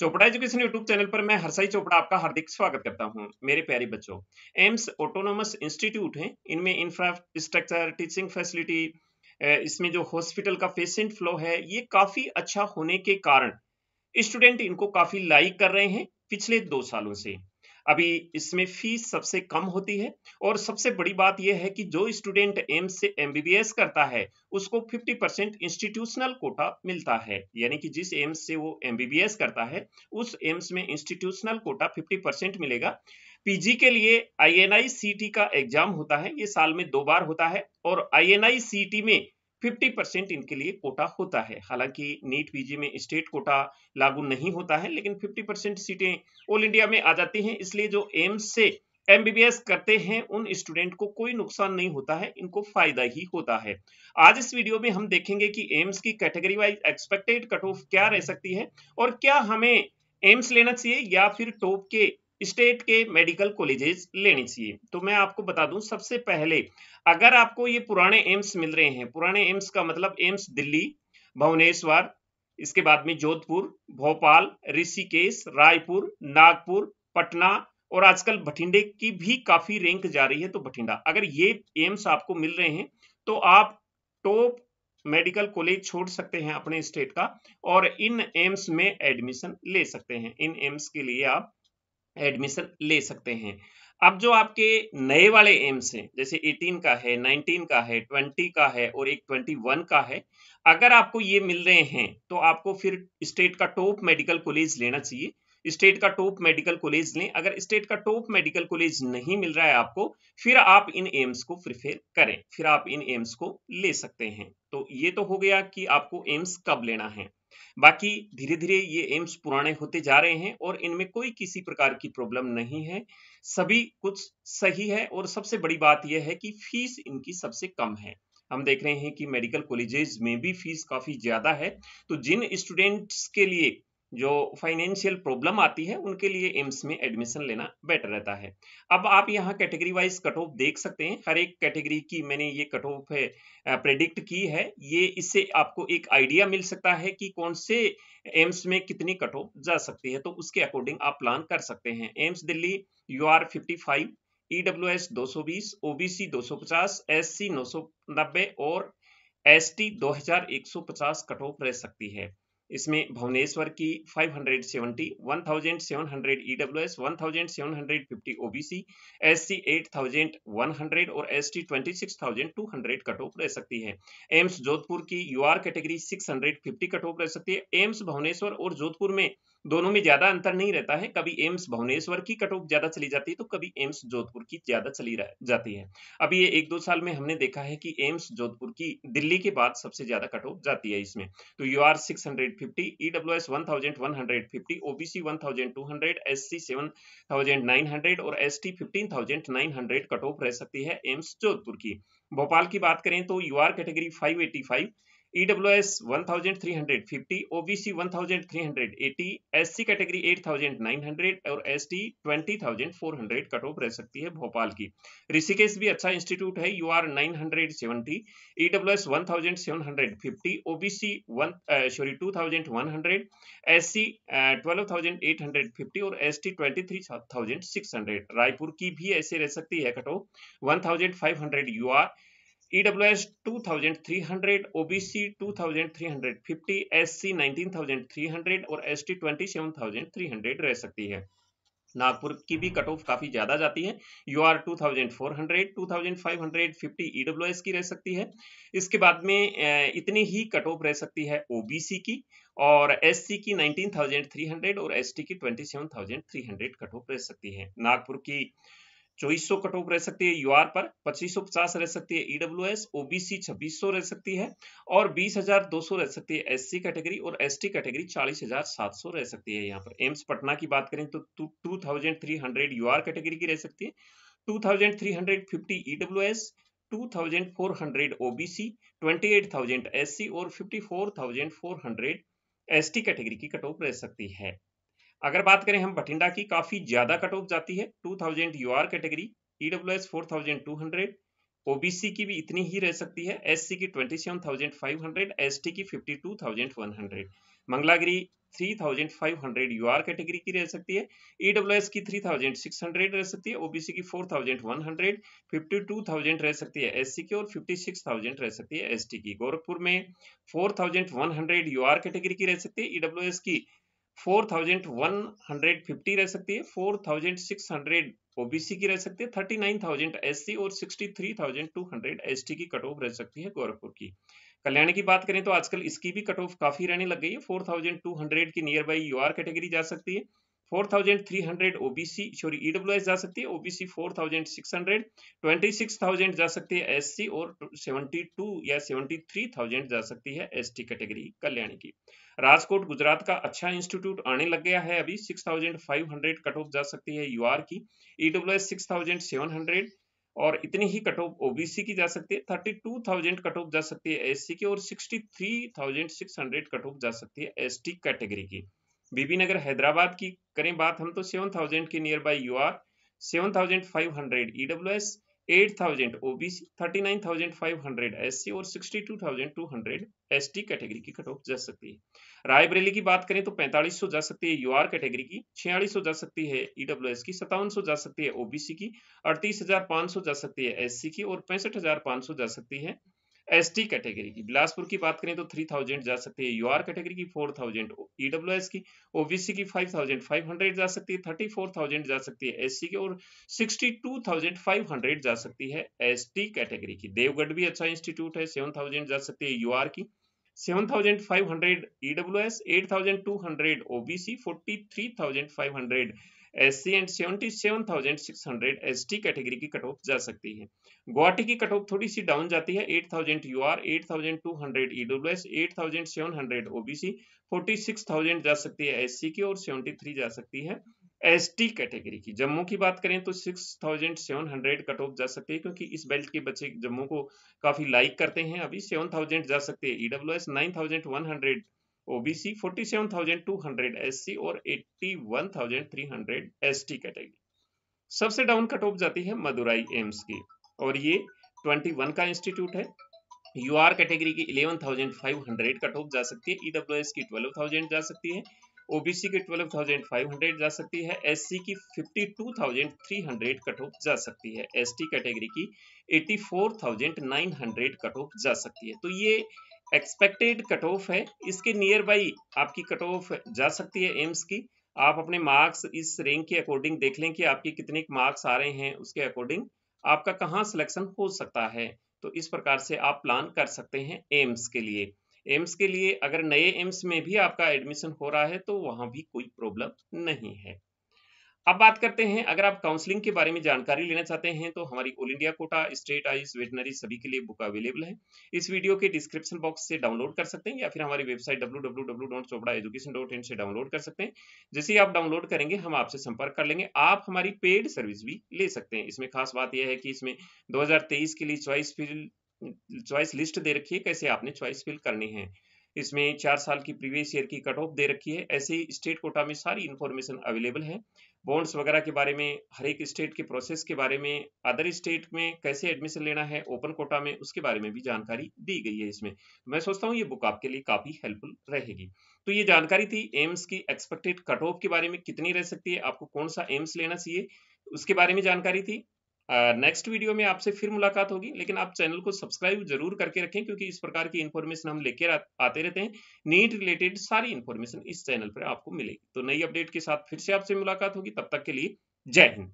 Chopra education YouTube channel पर मैं हरसाई चोपड़ा आपका हार्दिक स्वागत करता हूं मेरे प्यारे बच्चों एम्स ऑटोनोमस इंस्टीट्यूट है इनमें इंफ्रास्ट्रक्चर टीचिंग फैसिलिटी इसमें जो हॉस्पिटल का पेशेंट फ्लो है ये काफी अच्छा होने के कारण स्टूडेंट इनको काफी लाइक कर रहे हैं पिछले दो सालों से अभी इसमें फीस सबसे कम होती है और सबसे बड़ी बात यह है कि जो स्टूडेंट एम्स से एम करता है उसको 50 परसेंट इंस्टीट्यूशनल कोटा मिलता है यानी कि जिस एम्स से वो एम करता है उस एम्स में इंस्टीट्यूशनल कोटा 50 परसेंट मिलेगा पीजी के लिए आई एन का एग्जाम होता है ये साल में दो बार होता है और आई एन में 50 परसेंट इनके लिए कोटा होता है हालांकि नीट पीजी में स्टेट कोटा लागू नहीं होता है लेकिन 50 परसेंट सीटें ऑल इंडिया में आ जाती हैं इसलिए जो एम्स से एमबीबीएस करते हैं उन स्टूडेंट को कोई नुकसान नहीं होता है इनको फायदा ही होता है आज इस वीडियो में हम देखेंगे कि एम्स की category wise expected cut off क्या रह सकती है और क्या हमें एम्स लेना चाहिए या फिर टॉप के स्टेट के मेडिकल कॉलेजेस लेनी चाहिए तो मैं आपको बता दूं सबसे पहले अगर आपको ये पुराने एम्स मिल रहे हैं पुराने एम्स का मतलब एम्स दिल्ली भुवनेश्वर इसके बाद में जोधपुर भोपाल ऋषिकेश रायपुर नागपुर पटना और आजकल बठिंडे की भी काफी रैंक जा रही है तो बठिंडा अगर ये एम्स आपको मिल रहे हैं तो आप टॉप मेडिकल कॉलेज छोड़ सकते हैं अपने स्टेट का और इन एम्स में एडमिशन ले सकते हैं इन एम्स के लिए आप एडमिशन ले सकते हैं अब जो आपके नए वाले एम्स हैं जैसे 18 का है 19 का है 20 का है और एक 21 का है अगर आपको ये मिल रहे हैं तो आपको फिर स्टेट का टॉप मेडिकल कॉलेज लेना चाहिए स्टेट का टॉप मेडिकल कॉलेज लें अगर स्टेट का टॉप मेडिकल कॉलेज नहीं मिल रहा है आपको फिर आप इन एम्स को प्रिफेयर करें फिर आप इन एम्स को ले सकते हैं तो ये तो हो गया कि आपको एम्स कब लेना है बाकी धीरे धीरे ये एम्स पुराने होते जा रहे हैं और इनमें कोई किसी प्रकार की प्रॉब्लम नहीं है सभी कुछ सही है और सबसे बड़ी बात यह है कि फीस इनकी सबसे कम है हम देख रहे हैं कि मेडिकल कॉलेजेस में भी फीस काफ़ी ज़्यादा है तो जिन स्टूडेंट्स के लिए जो फाइनेंशियल प्रॉब्लम आती है उनके लिए एम्स में एडमिशन लेना बेटर रहता है अब आप यहाँ कैटेगरी वाइज कट ऑफ देख सकते हैं हर एक कैटेगरी की मैंने ये कट ऑफ है प्रेडिक्ट की है ये इससे आपको एक आइडिया मिल सकता है कि कौन से एम्स में कितनी कट ऑफ जा सकती है तो उसके अकॉर्डिंग आप प्लान कर सकते हैं AIIMS Delhi U R fifty five E W S दो सौ बीस ओबीसी दो सौ पचास एस सी नौ नब्बे और एस टी दो हजार एक सौ पचास कट ऑफ रह सकती है इसमें भुवनेश्वर की 570, 1700 ईडब्ल्यूएस, 1750 ओबीसी, एससी 8100 और एसटी 26200 कट ऑफ रह सकती है एम्स जोधपुर की यूआर कैटेगरी 650 कट ऑफ रह सकती है एम्स भुवनेश्वर और जोधपुर में दोनों में ज्यादा अंतर नहीं रहता है कभी एम्स भुवनेश्वर की कट ऑफ ज्यादा चली जाती है तो कभी एम्स जोधपुर की ज्यादा चली जाती है अभी ये एक दो साल में हमने देखा है कि एम्स जोधपुर की दिल्ली के बाद सबसे ज्यादा कट ऑफ जाती है इसमें तो U R six hundred fifty E W S one thousand one hundred fifty OBC one thousand two hundred S C seven thousand nine hundred और S T fifteen thousand nine hundred cut off रह सकती है AIIMS Jodhpur की भोपाल की बात करें तो U R category five eighty five EWS 1350, OBC 1380, SC category 8900 और ST 20400 कट ऑफ रह सकती है भोपाल की ऋषिकेश भी अच्छा इंस्टीट्यूट है U R nine hundred seventy S one thousand seven hundred fifty OBC one sorry two thousand one hundred S C twelve thousand eight hundred fifty और S T twenty three thousand six hundred Raipur की भी ऐसे रह सकती है cut off one thousand five hundred U R EWS 2300, OBC 2350, SC 19300 और ST 27300 रह सकती है नागपुर की भी कट ऑफ काफी ज्यादा जाती है U R two thousand four hundred two thousand five hundred fifty E W S की रह सकती है इसके बाद में इतनी ही कट ऑफ रह सकती है ओबीसी की और एससी की 19,300 और एसटी की 27,300 कट ऑफ रह सकती है नागपुर की चौबीस सौ कट ऑफ रह सकती है यूआर पर पच्चीस सौ पचास रह सकती है ईडब्ल्यू एस ओबीसी छब्बीस सौ रह सकती है और बीस हजार दो सौ रह सकती है एससी कैटेगरी और एसटी कैटेगरी चालीस हजार सात सौ रह सकती है यहाँ पर एम्स पटना की बात करें तो two thousand three hundred R category की रह सकती है two thousand three hundred fifty E W S two thousand four hundred OBC twenty eight S C और fifty four four thousand hundred ST category की कट ऑफ रह सकती है अगर बात करें हम बठिंडा की काफ़ी ज़्यादा कट ऑफ जाती है 2000 R category two hundred OBC की भी इतनी ही रह सकती है एससी की 27500 एसटी की 52100 मंगलागिरी 3500 यूआर कैटेगरी की रह सकती है ईडब्ल्यूएस e की 3600 रह सकती है ओबीसी की 4100 52000 रह सकती है एससी की और 56000 रह सकती है एसटी की गोरखपुर में 4100 यूआर कैटेगरी की रह सकती है ईडब्ल्यूएस e की four thousand one hundred fifty रह सकती है four thousand six hundred OBC की रह सकती है thirty nine thousand S C और sixty three thousand two hundred S T की कट ऑफ रह सकती है गोरखपुर की कल्याण की बात करें तो आजकल इसकी भी कट ऑफ काफी रहने लग गई है फोर थाउजेंड टू हंड्रेड की nearby U R category जा सकती है 4300 OBC सॉरी EWS जा सकती है OBC 4600 26000 जा सकती है SC और 72 या 73000 जा सकती है ST कैटेगरी कल्याणी की राजकोट गुजरात का अच्छा इंस्टीट्यूट आने लग गया है अभी 6500 कट ऑफ जा सकती है UR की EWS 6700 और इतनी ही कट ऑफ ओबीसी की जा सकती है 32,000 कट ऑफ जा सकती है एससी की और 63,600 कट ऑफ जा सकती है एसटी कैटेगरी की बीबी नगर हैदराबाद की करें बात हम तो सेवन थाउजेंड के nearby U R seven thousand five hundred E W S eight thousand OBC thirty nine thousand five hundred S C और sixty two thousand two hundred S T category की cut off जा सकती है रायबरेली की बात करें तो पैंतालीस सौ जा सकती है यू आर कैटेगरी की छियालीस सौ जा सकती है ई डब्ल्यू एस की सतावन सौ जा सकती है ओबीसी की अड़तीस हजार पाँच सौ जा सकती है एस सी की और पैंसठ हजार पाँच सौ जा सकती है एसटी कैटेगरी की बिलासपुर की बात करें तो थ्री थाउजेंड जा सकती है आर कैटेगरी की फोर थाउजेंड एस की ओबीसी की फाइव थाउजेंड फाइव हंड्रेड जा सकती है थर्टी फोर थाउजेंड जा सकती है एससी की और sixty two thousand five hundred जा सकती है एसटी कैटेगरी की देवगढ़ भी अच्छा इंस्टीट्यूट है सेवन थाउजेंड जा सकती है यू आर की seven thousand five hundred S eight thousand two hundred OBC forty three thousand five hundred S C and seventy seven thousand six hundred S T category की cut off जा सकती है गुवाहाटी की cut of थोड़ी सी down जाती है eight thousand U R eight thousand two hundred E W S eight thousand seven hundred OBC forty six thousand जा सकती है एस सी की और सेवेंटी थ्री जा सकती है एस टी कैटेगरी की जम्मू की बात करें तो six thousand seven hundred cut off जा सकती है क्योंकि इस बेल्ट के बच्चे जम्मू को काफी लाइक करते हैं अभी सेवन थाउजेंड जा सकते हैं E W S nine thousand one hundred OBC 47,200 SC और 81,300 एसटी कैटेगरी सबसे डाउन कट ऑफ जाती है मदुराई एम्स की और ये 21 का इंस्टीट्यूट है यू आर कैटेगरी की 11,500 कट ऑफ जा सकती है ईडब्ल्यू e की 12,000 जा सकती है ओबीसी की 12,500 जा सकती है एससी की 52,300 कट ऑफ जा सकती है एसटी कैटेगरी की 84,900 कट ऑफ जा सकती है तो ये एक्सपेक्टेड कट ऑफ है इसके नियर बाई आपकी कट ऑफ जा सकती है एम्स की आप अपने मार्क्स इस रैंक के अकॉर्डिंग देख लें कि आपके कितने मार्क्स आ रहे हैं उसके अकॉर्डिंग आपका कहाँ सिलेक्शन हो सकता है तो इस प्रकार से आप प्लान कर सकते हैं एम्स के लिए एम्स के लिए अगर नए एम्स में भी आपका एडमिशन हो रहा है तो वहाँ भी कोई प्रॉब्लम नहीं है अब बात करते हैं अगर आप काउंसलिंग के बारे में जानकारी लेना चाहते हैं तो हमारी ऑल इंडिया कोटा स्टेट आइस वेटनरी सभी के लिए बुक अवेलेबल है इस वीडियो के डिस्क्रिप्शन बॉक्स से डाउनलोड कर सकते हैं या फिर हमारी वेबसाइट डब्ल्यू से डाउनलोड कर सकते हैं जैसे ही आप डाउनलोड करेंगे हम आपसे संपर्क कर लेंगे आप हमारी पेड सर्विस भी ले सकते हैं इसमें खास बात यह है कि इसमें दो के लिए चॉइस फिल चॉइस लिस्ट दे रखी है कैसे आपने चॉइस फिल करनी है इसमें चार साल की प्रीवियस ईयर की कट ऑफ दे रखी है ऐसे ही स्टेट कोटा में सारी इन्फॉर्मेशन अवेलेबल है बॉन्ड्स वगैरह के बारे में हर एक स्टेट के प्रोसेस के बारे में अदर स्टेट में कैसे एडमिशन लेना है ओपन कोटा में उसके बारे में भी जानकारी दी गई है इसमें मैं सोचता हूँ ये बुक आपके लिए काफ़ी हेल्पफुल रहेगी तो ये जानकारी थी एम्स की एक्सपेक्टेड कट ऑफ के बारे में कितनी रह सकती है आपको कौन सा एम्स लेना चाहिए उसके बारे में जानकारी थी नेक्स्ट वीडियो में आपसे फिर मुलाकात होगी लेकिन आप चैनल को सब्सक्राइब जरूर करके रखें क्योंकि इस प्रकार की इन्फॉर्मेशन हम लेके आते रहते हैं नीट रिलेटेड सारी इन्फॉर्मेशन इस चैनल पर आपको मिलेगी तो नई अपडेट के साथ फिर से आपसे मुलाकात होगी तब तक के लिए जय हिंद